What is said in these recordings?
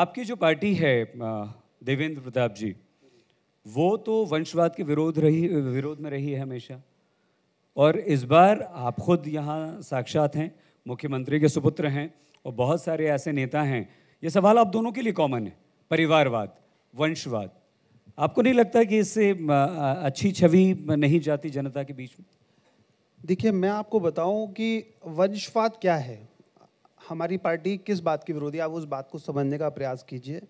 आपकी जो पार्टी है देवेंद्र प्रताप जी वो तो वंशवाद के विरोध रही विरोध में रही है हमेशा और इस बार आप खुद यहाँ साक्षात हैं मुख्यमंत्री के सुपुत्र हैं और बहुत सारे ऐसे नेता हैं ये सवाल आप दोनों के लिए कॉमन है परिवारवाद वंशवाद आपको नहीं लगता कि इससे अच्छी छवि नहीं जाती जनता के बीच में देखिए मैं आपको बताऊं कि वंशवाद क्या है हमारी पार्टी किस बात की विरोधी आप उस बात को समझने का प्रयास कीजिए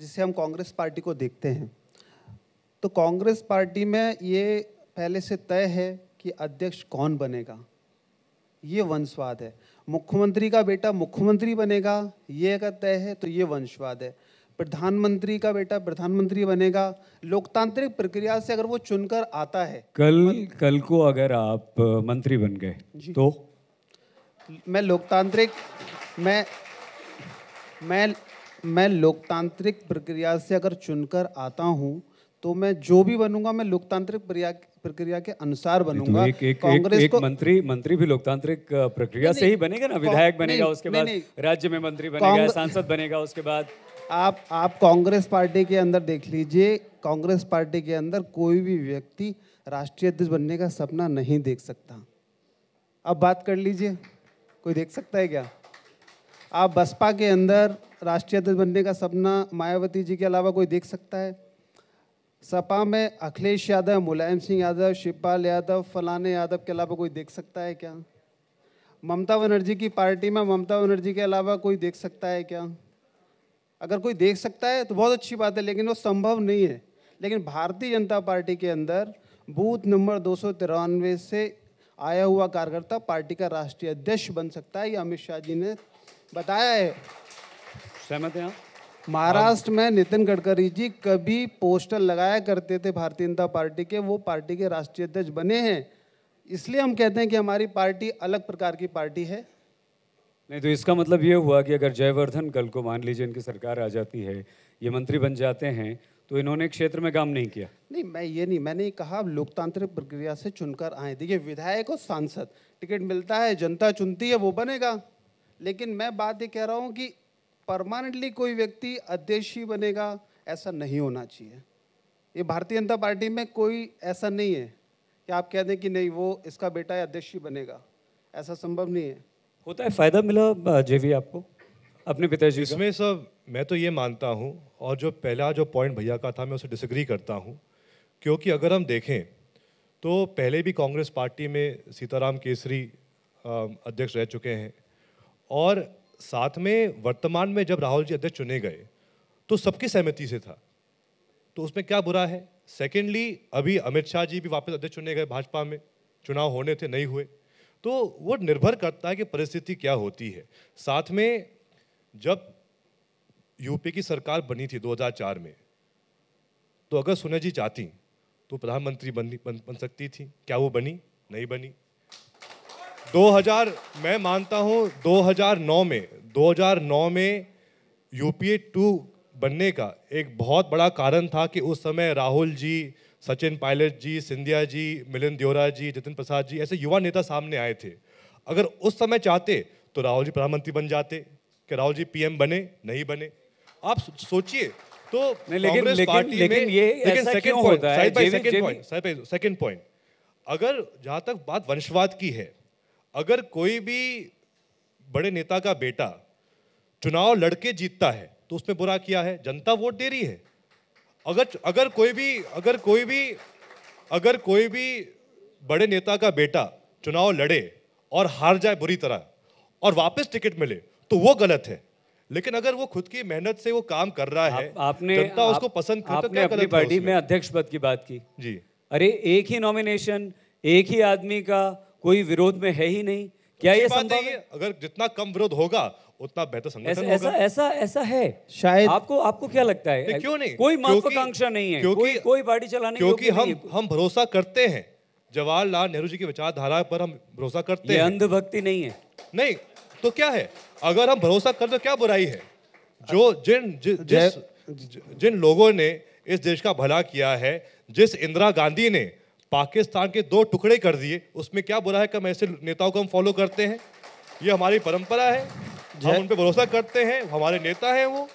जिससे हम कांग्रेस पार्टी को देखते हैं तो कांग्रेस पार्टी में ये पहले से तय है कि अध्यक्ष कौन बनेगा ये वंशवाद है मुख्यमंत्री का बेटा मुख्यमंत्री बनेगा ये अगर तय है तो ये वंशवाद है प्रधानमंत्री का बेटा प्रधानमंत्री बनेगा लोकतांत्रिक प्रक्रिया से अगर वो चुनकर आता है कल कल को अगर आप मंत्री बन गए तो मैं लोकतांत्रिक मैं मैं मैं लोकतांत्रिक प्रक्रिया से अगर चुनकर आता हूँ तो मैं जो भी बनूंगा मैं लोकतांत्रिक प्रक्रिया के अनुसार बनूंगा कांग्रेस को मंत्री मंत्री भी लोकतांत्रिक प्रक्रिया से ही बनेगा ना विधायक बनेगा उसके बाद राज्य में मंत्री बनेगा सांसद बनेगा उसके बाद आप आप कांग्रेस पार्टी के अंदर देख लीजिए कांग्रेस पार्टी के अंदर कोई भी व्यक्ति राष्ट्रीय अध्यक्ष बनने का सपना नहीं देख सकता अब बात कर लीजिए कोई देख सकता है क्या आप बसपा के अंदर राष्ट्रीय अध्यक्ष बनने का सपना मायावती जी के अलावा कोई देख सकता है सपा में अखिलेश यादव मुलायम सिंह यादव शिवपाल यादव फलाने यादव के अलावा कोई देख सकता है क्या ममता बनर्जी की पार्टी में ममता बनर्जी के अलावा कोई देख सकता है क्या अगर कोई देख सकता है तो बहुत अच्छी बात है लेकिन वो संभव नहीं है लेकिन भारतीय जनता पार्टी के अंदर बूथ नंबर दो से आया हुआ कार्यकर्ता पार्टी का राष्ट्रीय अध्यक्ष बन सकता है ये अमित शाह जी ने बताया है सहमत हैं महाराष्ट्र में नितिन गडकरी जी कभी पोस्टर लगाया करते थे भारतीय जनता पार्टी के वो पार्टी के राष्ट्रीय अध्यक्ष बने हैं इसलिए हम कहते हैं कि हमारी पार्टी अलग प्रकार की पार्टी है नहीं तो इसका मतलब ये हुआ कि अगर जयवर्धन कल को मान लीजिए इनकी सरकार आ जाती है ये मंत्री बन जाते हैं तो इन्होंने क्षेत्र में काम नहीं किया नहीं मैं ये नहीं मैंने कहा लोकतांत्रिक प्रक्रिया से चुनकर आए देखिए विधायक और सांसद टिकट मिलता है जनता चुनती है वो बनेगा लेकिन मैं बात ये कह रहा हूँ कि परमानेंटली कोई व्यक्ति अध्यक्ष ही बनेगा ऐसा नहीं होना चाहिए ये भारतीय जनता पार्टी में कोई ऐसा नहीं है कि आप कह दें कि नहीं वो इसका बेटा है अध्यक्ष ही बनेगा ऐसा संभव नहीं है होता है फ़ायदा मिला जेवी आपको अपने पिताजी इसमें सब मैं तो ये मानता हूँ और जो पहला जो पॉइंट भैया का था मैं उसे डिसग्री करता हूँ क्योंकि अगर हम देखें तो पहले भी कांग्रेस पार्टी में सीताराम केसरी अध्यक्ष रह चुके हैं और साथ में वर्तमान में जब राहुल जी अध्यक्ष चुने गए तो सबकी सहमति से था तो उसमें क्या बुरा है सेकेंडली अभी अमित शाह जी भी वापस अध्यक्ष चुने गए भाजपा में चुनाव होने थे नहीं हुए तो वो निर्भर करता है कि परिस्थिति क्या होती है साथ में जब यूपी की सरकार बनी थी 2004 में तो अगर सोनिया जी चाहती तो प्रधानमंत्री बन बन सकती थी क्या वो बनी नहीं बनी 2000 मैं मानता हूँ 2009 में 2009 में यूपीए टू बनने का एक बहुत बड़ा कारण था कि उस समय राहुल जी सचिन पायलट जी सिंधिया जी मिलिंद द्योरा जी जितिन प्रसाद जी ऐसे युवा नेता सामने आए थे अगर उस समय चाहते तो राहुल जी प्रधानमंत्री बन जाते कि राहुल जी पीएम बने नहीं बने आप सोचिए तो लेकिन लेकिन, लेकिन ये लेकिन सेकंड पॉइंट पॉइंट अगर जहाँ तक बात वंशवाद की है अगर कोई भी बड़े नेता का बेटा चुनाव लड़के जीतता है तो उसमें बुरा किया है जनता वोट दे रही है अगर अगर कोई भी अगर कोई भी अगर कोई भी बड़े नेता का बेटा चुनाव लड़े और हार जाए बुरी तरह और वापस टिकट मिले तो वो गलत है लेकिन अगर वो खुद की मेहनत से वो काम कर रहा है आप, आपने जनता उसको आप, पसंद करता तो आपने अपनी पार्टी में अध्यक्ष पद की बात की जी अरे एक ही नॉमिनेशन एक ही आदमी का कोई विरोध में है ही नहीं क्या ये संभव है अगर जितना कम विरोध होगा उतना बेहतर संगठन होगा ऐसा ऐसा ऐसा है शायद आपको आपको क्या लगता है क्यों नहीं कोई महत्वाकांक्षा नहीं है क्योंकि कोई पार्टी चलाने क्योंकि हम हम भरोसा करते हैं जवाहरलाल नेहरू जी की विचारधारा पर हम भरोसा करते हैं अंधभक्ति नहीं है नहीं तो क्या है अगर हम भरोसा करते क्या बुराई है जो जिन जिस जिन लोगों ने इस देश का भला किया है जिस इंदिरा गांधी ने पाकिस्तान के दो टुकड़े कर दिए उसमें क्या बुरा है कि हम ऐसे नेताओं को हम फॉलो करते हैं ये हमारी परंपरा है हम उन पर भरोसा करते हैं हमारे नेता हैं वो